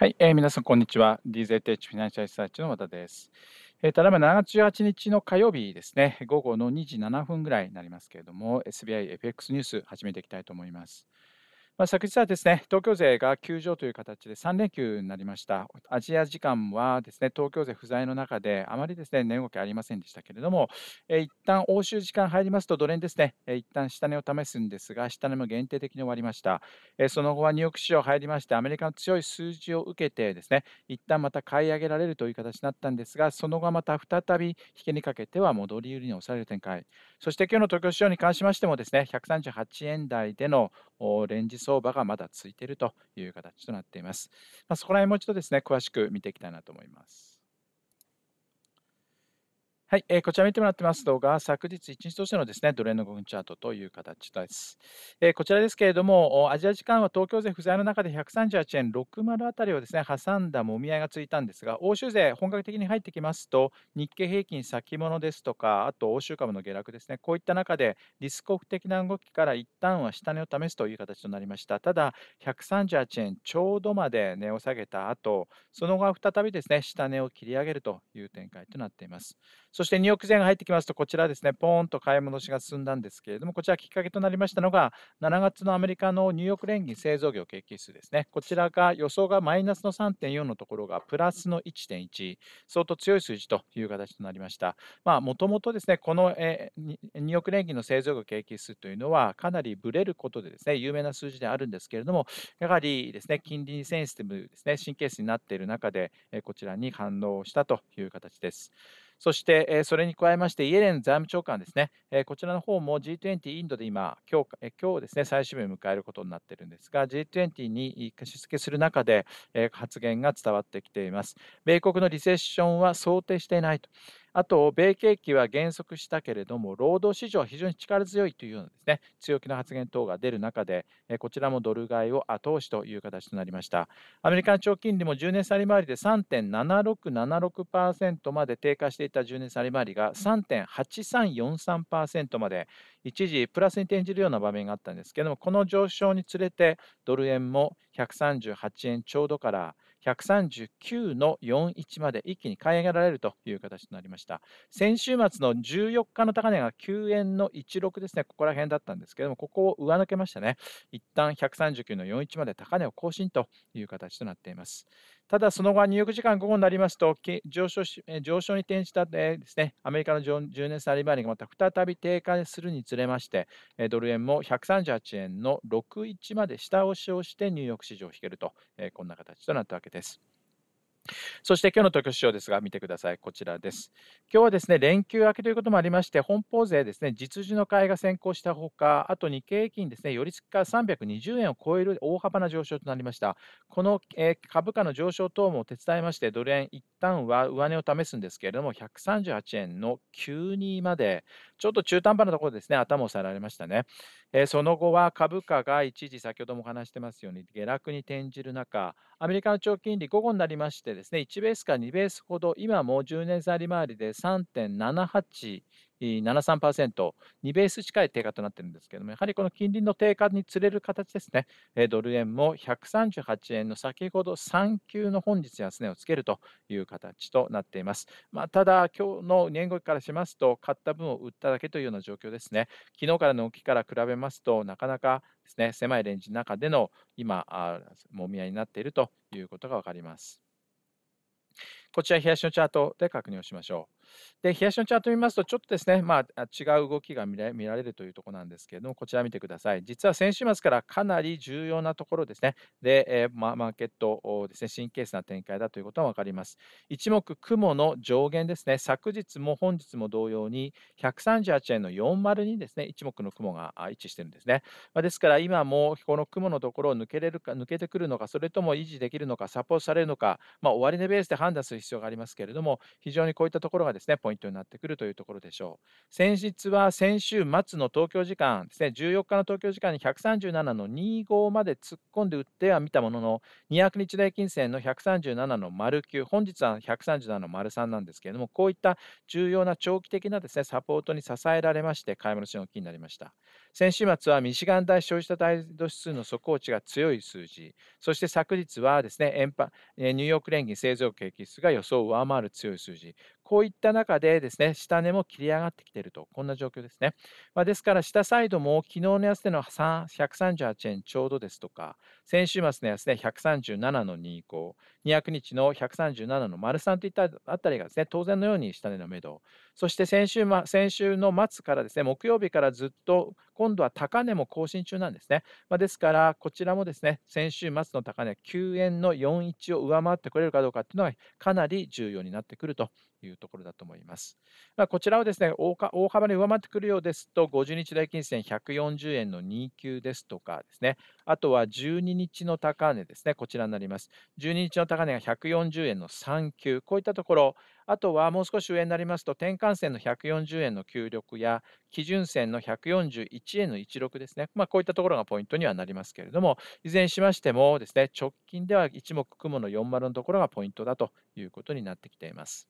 はい、えー、皆さん、こんにちは。DZH フィナンシャルスサーチの和田です。えー、ただいま7月18日の火曜日ですね、午後の2時7分ぐらいになりますけれども、SBIFX ニュース始めていきたいと思います。まあ、昨日はですね、東京勢が休場という形で3連休になりました。アジア時間はですね、東京勢不在の中で、あまりですね、値動きありませんでしたけれども、え一旦欧州時間入りますと、ドル円ですね、え一旦下値を試すんですが、下値も限定的に終わりました。えその後はニューヨーク市場入りまして、アメリカの強い数字を受けてですね、一旦また買い上げられるという形になったんですが、その後はまた再び引けにかけては戻り売りに押される展開。そして今日の東京市場に関しましてもですね、138円台でのレンジ相場がまだついているという形となっています。まあ、そこら辺もう一度ですね、詳しく見ていきたいなと思います。はい、えー、こちら見てもらってます動画昨日1日としてのですねドル円の5分チャートという形です、えー、こちらですけれどもアジア時間は東京勢不在の中で138円60あたりをですね挟んだもみ合いがついたんですが欧州勢本格的に入ってきますと日経平均先物ですとかあと欧州株の下落ですねこういった中でリスクオフ的な動きから一旦は下値を試すという形となりましたただ138円ちょうどまで値を下げた後その後は再びですね下値を切り上げるという展開となっていますそして2億前が入ってきますと、こちらですね、ポーンと買い戻しが進んだんですけれども、こちらきっかけとなりましたのが、7月のアメリカのニューヨーク連銀製造業景気指数ですね。こちらが予想がマイナスの3.4のところがプラスの1.1、相当強い数字という形となりました。まもともとですね、このえニューヨーク連銀の製造業景気指数というのは、かなりブレることでですね、有名な数字であるんですけれども、やはりですね、金利センシティブですね、神経質になっている中で、こちらに反応したという形です。そして、えそれに加えまして、イエレン財務長官ですね、えこちらの方も G20 インドで今、今日,、え今日ですね、最終日を迎えることになっているんですが、G20 に貸し付けする中で、え発言が伝わってきています。米国のリセッションは想定していないと。あと、米景気は減速したけれども、労働市場は非常に力強いというようなですね強気の発言等が出る中で、こちらもドル買いを後押しという形となりました。アメリカの長期金利も10年差利回りで3.7676%まで低下していた10年差利回りが3.8343%まで一時プラスに転じるような場面があったんですけれども、この上昇につれてドル円も138円ちょうどから139の41まで一気に買い上げられるという形となりました。先週末の14日の高値が9円の16ですね、ここら辺だったんですけども、ここを上抜けましたね。一旦139の41まで高値を更新という形となっています。ただ、その後は入浴時間午後になりますと、上昇上昇に転じた、えですね、アメリカの10年債利回りがまた再び低下するにつれまして、ドル円も138円の61まで下押しをして、ニューヨーク市場を引けると、こんな形となったわけです。です。そして今日の特京市場ですが、見てください、こちらです。今日はですね連休明けということもありまして、本邦税ですね、実需の買いが先行したほか、あと日経平均ですね、寄り付きが320円を超える大幅な上昇となりました。この、えー、株価の上昇等も手伝いまして、ドル円一旦は上値を試すんですけれども、138円の92まで、ちょっと中途半端なところですね、頭を押さえられましたね。えー、その後は株価が一時、先ほども話してますように、下落に転じる中、アメリカの長期金利午後になりまして、ですね、1ベースから2ベースほど、今も10年差利回りで3.78、73%、2ベース近い低下となっているんですけれども、やはりこの金利の低下につれる形ですね、ドル円も138円の先ほど3級の本日安値をつけるという形となっています。まあ、ただ、今日の年後からしますと、買った分を売っただけというような状況ですね、昨日からの動きから比べますと、なかなかですね狭いレンジの中での今、もみ合いになっているということが分かります。こちら、冷やしのチャートで確認をしましょう。で、冷やしのチャート見ますと、ちょっとですね、まあ、違う動きが見られるというところなんですけれども、こちら見てください。実は先週末からかなり重要なところですね。で、えー、まマーケットですね、神経質な展開だということが分かります。一目、雲の上限ですね、昨日も本日も同様に、138円の40にですね、一目の雲が位置してるんですね。まあ、ですから、今もこの雲のところを抜けれるか、抜けてくるのか、それとも維持できるのか、サポートされるのか、まあ、終値ベースで判断する必要がありますけれども、非常にこういったところがですねですね、ポイントになってくるというところでしょう。先日は先週末の東京時間ですね、14日の東京時間に137の25まで突っ込んで打っては見たものの、200日大金線の137の丸9、本日は137の丸3なんですけれども、こういった重要な長期的なですね、サポートに支えられまして、買い物しの金になりました。先週末はミシガン大消費者態度指数の底落ちが強い数字、そして昨日はですね、ンパニューヨーク連銀製造景気指数が予想を上回る強い数字、こういった中でですね、下値も切り上がってきていると、こんな状況ですね。まあ、ですから、下サイドも昨日の安値の138円ちょうどですとか、先週末の安値137の2以降、200日の137の丸3といったあたりがですね、当然のように下値の目処そして先週,、ま、先週の末からですね木曜日からずっと今度は高値も更新中なんですね。まあ、ですから、こちらもですね先週末の高値9円の41を上回ってくれるかどうかというのはかなり重要になってくるというところだと思います。まあ、こちらをですね大幅に上回ってくるようですと、50日代金線140円の2級ですとかですね、あとは12日の高値ですね、こちらになります。12日の高値が140円の3級、こういったところ、あとはもう少し上になりますと、転換線の140円の給力や、基準線の141円の16ですね、まあ、こういったところがポイントにはなりますけれども、いずれにしましてもですね、直近では一目雲の40のところがポイントだということになってきています。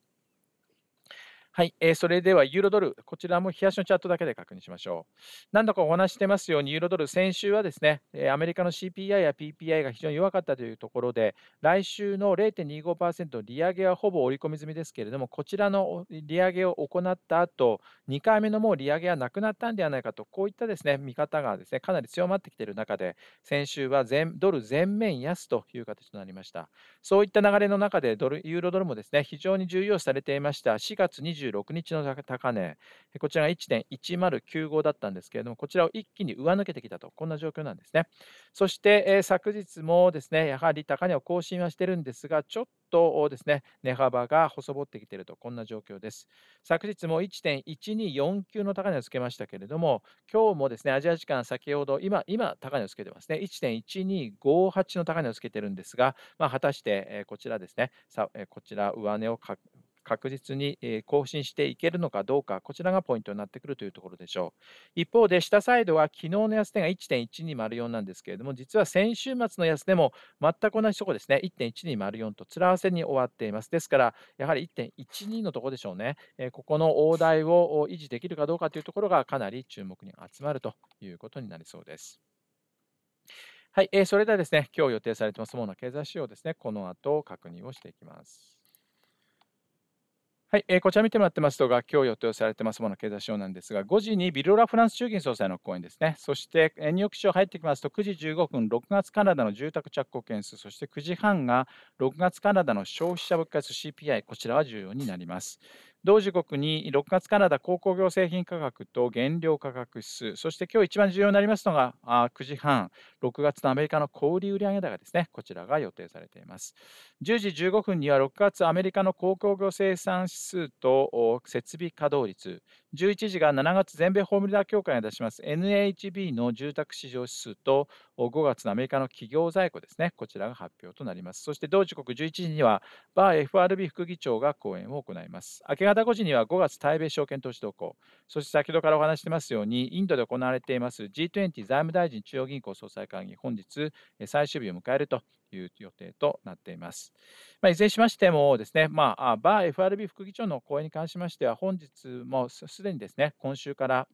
はい、えー、それではユーロドル、こちらも冷やしのチャートだけで確認しましょう。何度かお話してますように、ユーロドル、先週はですね、アメリカの CPI や PPI が非常に弱かったというところで、来週の0.25%利上げはほぼ織り込み済みですけれども、こちらの利上げを行った後、2回目のもう利上げはなくなったんではないかと、こういったですね、見方がですね、かなり強まってきている中で、先週は全ドル全面安という形となりました。そういった流れの中でドル、ユーロドルもですね、非常に重要視されていました、4月2 26日の高値、こちらが1.1095だったんですけれども、こちらを一気に上抜けてきたと、こんな状況なんですね。そして、え昨日もですね、やはり高値を更新はしてるんですが、ちょっとですね、値幅が細ぼってきていると、こんな状況です。昨日も1.1249の高値をつけましたけれども、今日もですね、アジア時間先ほど、今、今、高値をつけてますね、1.1258の高値をつけてるんですが、まあ、果たして、えこちらですね、さえこちら上値を確実に更新していけるのかどうか、こちらがポイントになってくるというところでしょう。一方で、下サイドは昨日の安値が1.1204なんですけれども、実は先週末の安値も全く同じところですね、1.1204と面合わせに終わっています。ですから、やはり1.12のところでしょうね、ここの大台を維持できるかどうかというところが、かなり注目に集まるということになりそうです。はい、えー、それではですね、今日予定されてます主な経済指標ですね、この後確認をしていきます。はい、えー、こちら見てもらってますと、が今日予定されてますもの経済指標なんですが、5時にビロラ・フランス中銀総裁の講演ですね、そして、えー、ニューヨーク市場入ってきますと、9時15分、6月カナダの住宅着工件数、そして9時半が6月カナダの消費者物価指数 CPI、こちらは重要になります。同時刻に6月カナダ鉱工業製品価格と原料価格指数、そして今日一番重要になりますのがあ9時半、6月のアメリカの小売売上高ですね、こちらが予定されています。10時15分には6月アメリカの鉱工業生産指数と設備稼働率、11時が7月全米ホームリーダー協会が出します NHB の住宅市場指数と5月のアメリカの企業在庫ですね、こちらが発表となります。そして同時刻11時には、バー FRB 副議長が講演を行います。明け方だ5時には5月対米証券投資動向、そして先ほどからお話してますように、インドで行われています G20 財務大臣中央銀行総裁会議、本日最終日を迎えるという予定となっています。まあ、いずれにしましてもですね、まあ、バー FRB 副議長の講演に関しましては、本日もすでにですね、今週から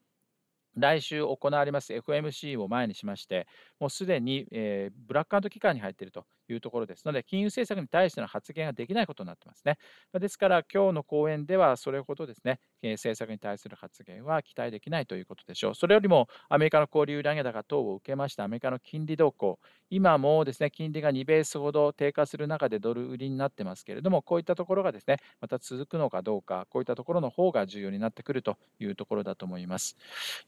来週行われます FMC を前にしまして、もうすでに、えー、ブラックアウト期間に入っているというところですので、金融政策に対しての発言ができないことになってますね。ですから、今日の講演では、それほどですね、政策に対する発言は期待できないということでしょう。それよりも、アメリカの交流売上高等を受けましたアメリカの金利動向、今もですね、金利が2ベースほど低下する中でドル売りになってますけれども、こういったところがですね、また続くのかどうか、こういったところの方が重要になってくるというところだと思います。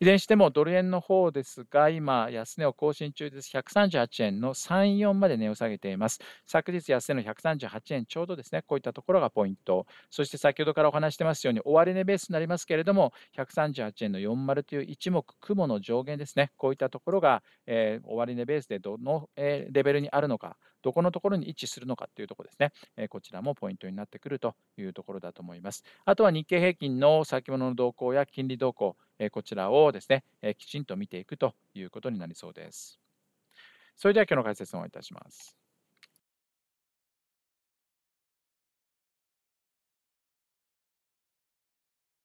いずれにしても、ドル円の方ですが、今、安値を更新中です。138円の34まで値を下げてています。昨日安値の138円ちょうどですね、こういったところがポイント。そして先ほどからお話してますように、終値ベースになりますけれども、138円の40という一目、雲の上限ですね、こういったところが、えー、終値ベースでどの、えー、レベルにあるのか、どこのところに位置するのかというところですね、えこちらもポイントになってくるというところだと思います。あとは日経平均の先物の動向や金利動向、えこちらをですね、えきちんと見ていくということになりそうです。それでは今日の解説をいたします。